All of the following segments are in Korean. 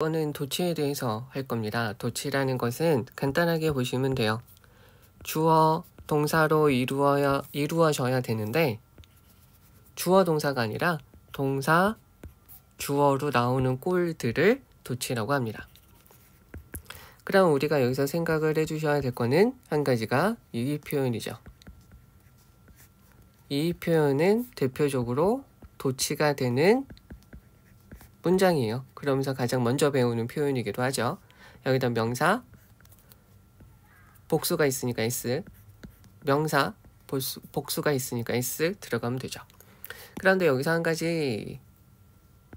이거는 도치에 대해서 할 겁니다. 도치라는 것은 간단하게 보시면 돼요. 주어, 동사로 이루어야, 이루어져야 되는데 주어 동사가 아니라 동사, 주어로 나오는 꼴들을 도치라고 합니다. 그럼 우리가 여기서 생각을 해주셔야 될 거는 한 가지가 이 표현이죠. 이 표현은 대표적으로 도치가 되는 문장이에요. 그러면서 가장 먼저 배우는 표현이기도 하죠. 여기다 명사, 복수가 있으니까 s, 명사, 복수, 복수가 있으니까 s 들어가면 되죠. 그런데 여기서 한 가지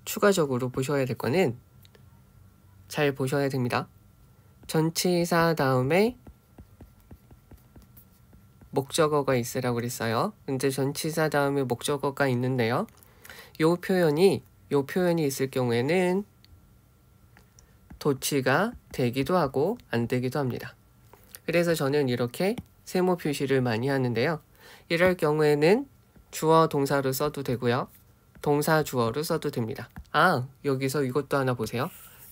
추가적으로 보셔야 될 거는 잘 보셔야 됩니다. 전치사 다음에 목적어가 있으라고 그랬어요. 근데 전치사 다음에 목적어가 있는데요. 이 표현이 요 표현이 있을 경우에는 도치가 되기도 하고 안 되기도 합니다. 그래서 저는 이렇게 세모 표시를 많이 하는데요. 이럴 경우에는 주어 동사로 써도 되고요. 동사 주어로 써도 됩니다. 아, 여기서 이것도 하나 보세요.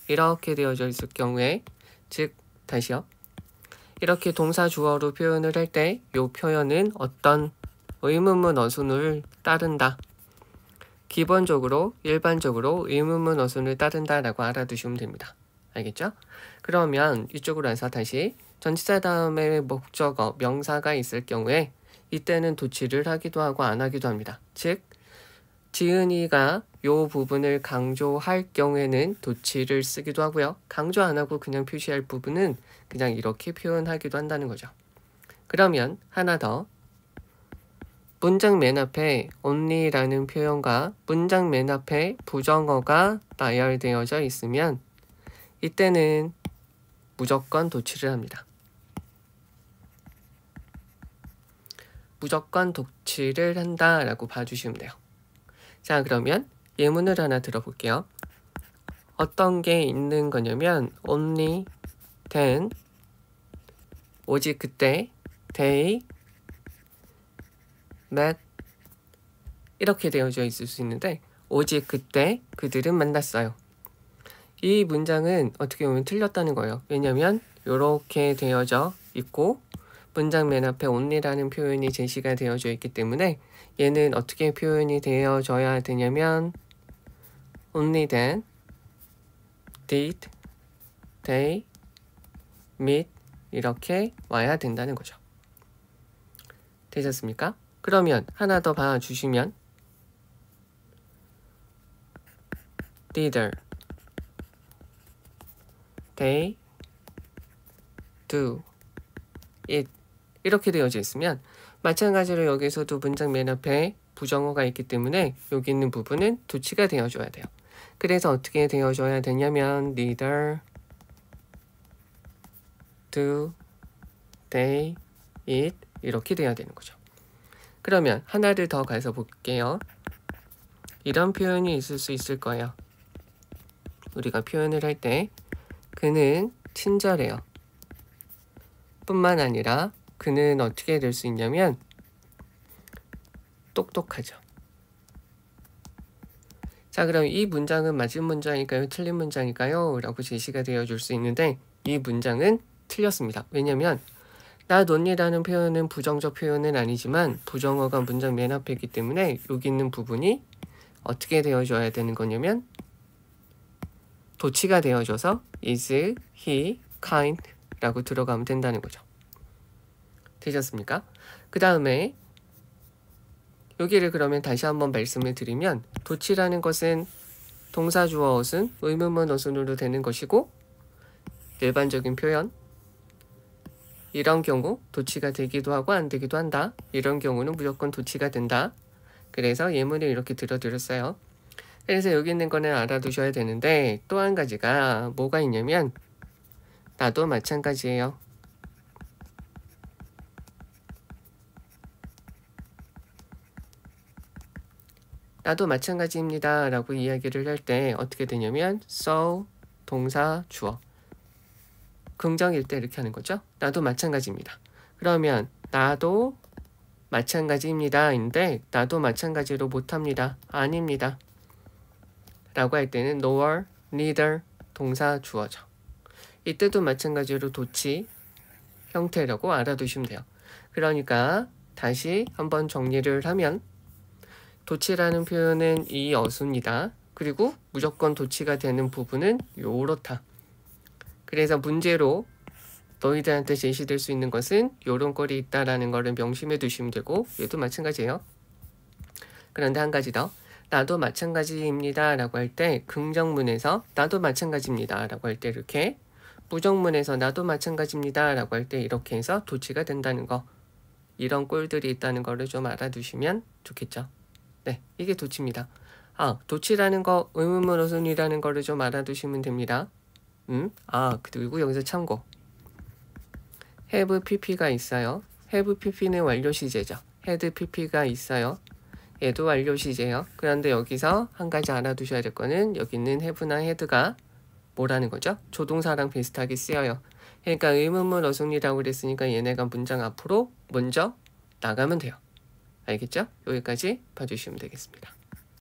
이렇게 되어져 있을 경우에 즉 다시요. 이렇게 동사 주어로 표현을 할 때 이 표현은 어떤 의문문 어순을 따른다 기본적으로 일반적으로 의문문 어순을 따른다라고 알아두시면 됩니다. 알겠죠? 그러면 이쪽으로 와서 다시 전치사 다음에 목적어, 명사가 있을 경우에 이때는 도치를 하기도 하고 안 하기도 합니다. 즉, 지은이가 요 부분을 강조할 경우에는 도치를 쓰기도 하고요. 강조 안 하고 그냥 표시할 부분은 그냥 이렇게 표현하기도 한다는 거죠. 그러면 하나 더 문장 맨 앞에 only라는 표현과 문장 맨 앞에 부정어가 나열되어져 있으면 이때는 무조건 도치를 합니다. 무조건 도치를 한다 라고 봐주시면 돼요. 자 그러면 예문을 하나 들어볼게요. 어떤 게 있는 거냐면 only then 오직 그때 t h y t h t 이렇게 되어져 있을 수 있는데 오직 그때 그들은 만났어요. 이 문장은 어떻게 보면 틀렸다는 거예요. 왜냐면 이렇게 되어져 있고 문장 맨 앞에 only라는 표현이 제시가 되어져 있기 때문에 얘는 어떻게 표현이 되어져야 되냐면 only then did they meet 이렇게 와야 된다는 거죠. 되셨습니까? 그러면 하나 더 봐주시면 neither they do it 이렇게 되어져 있으면 마찬가지로 여기서도 문장 맨 앞에 부정어가 있기 때문에 여기 있는 부분은 도치가 되어줘야 돼요. 그래서 어떻게 되어줘야 되냐면 neither do they it 이렇게 돼야 되는 거죠. 그러면 하나를 더 가서 볼게요. 이런 표현이 있을 수 있을 거예요. 우리가 표현을 할 때 그는 친절해요. 뿐만 아니라 그는 어떻게 될 수 있냐면 똑똑하죠. 자 그럼 이 문장은 맞은 문장일까요? 틀린 문장일까요? 라고 제시가 되어 줄 수 있는데 이 문장은 틀렸습니다. 왜냐면 나 논리라는 표현은 부정적 표현은 아니지만 부정어가 문장 맨 앞에 있기 때문에 여기 있는 부분이 어떻게 되어줘야 되는 거냐면 도치가 되어줘서 is, he, kind 라고 들어가면 된다는 거죠. 되셨습니까? 그 다음에 여기를 그러면 다시 한번 말씀을 드리면 도치라는 것은 동사 주어 옷은 의문문 어순으로 되는 것이고 일반적인 표현 이런 경우 도치가 되기도 하고 안 되기도 한다. 이런 경우는 무조건 도치가 된다. 그래서 예문을 이렇게 들어드렸어요. 그래서 여기 있는 거는 알아두셔야 되는데 또 한 가지가 뭐가 있냐면 나도 마찬가지예요. 나도 마찬가지입니다 라고 이야기를 할 때 어떻게 되냐면 so 동사 주어 긍정일 때 이렇게 하는 거죠. 나도 마찬가지입니다. 그러면 나도 마찬가지입니다인데 나도 마찬가지로 못합니다. 아닙니다. 라고 할 때는 nor, neither 동사 주어죠. 이때도 마찬가지로 도치 형태라고 알아두시면 돼요. 그러니까 다시 한번 정리를 하면 도치라는 표현은 이 어수입니다. 그리고 무조건 도치가 되는 부분은 요렇다. 그래서 문제로 너희들한테 제시될 수 있는 것은 요런 꼴이 있다라는 거를 명심해 두시면 되고 얘도 마찬가지예요. 그런데 한 가지 더 나도 마찬가지입니다 라고 할 때 긍정문에서 나도 마찬가지입니다 라고 할 때 이렇게 부정문에서 나도 마찬가지입니다 라고 할 때 이렇게 해서 도치가 된다는 거 이런 꼴들이 있다는 거를 좀 알아두시면 좋겠죠. 네, 이게 도치입니다. 아, 도치라는 거 의문문어순이라는 거를 좀 알아두시면 됩니다. 음? 아 그리고 여기서 참고 have pp가 있어요 have pp는 완료 시제죠 had pp가 있어요 얘도 완료 시제요 그런데 여기서 한 가지 알아두셔야 될 거는 여기 있는 have나 head가 뭐라는 거죠? 조동사랑 비슷하게 쓰여요 그러니까 의문문 어순이라고 그랬으니까 얘네가 문장 앞으로 먼저 나가면 돼요 알겠죠? 여기까지 봐주시면 되겠습니다